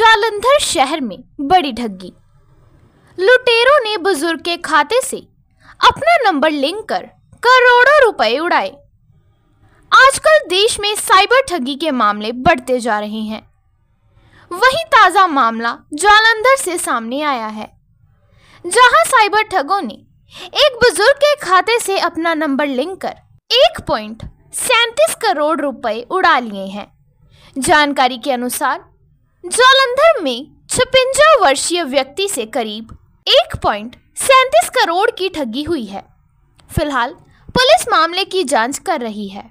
जालंधर शहर में बड़ी ठगी लुटेरों ने बुजुर्ग के खाते से अपना नंबर लिंक कर करोड़ों रुपए उड़ाए आजकल देश में साइबर ठगी के मामले बढ़ते जा रहे हैं वही ताजा मामला जालंधर से सामने आया है जहां साइबर ठगों ने एक बुजुर्ग के खाते से अपना नंबर लिंक कर एक पॉइंट सैंतीस करोड़ रुपए उड़ा लिए हैं जानकारी के अनुसार जालंधर में छपंजा वर्षीय व्यक्ति से करीब एक पॉइंट सैंतीस करोड़ की ठगी हुई है फिलहाल पुलिस मामले की जांच कर रही है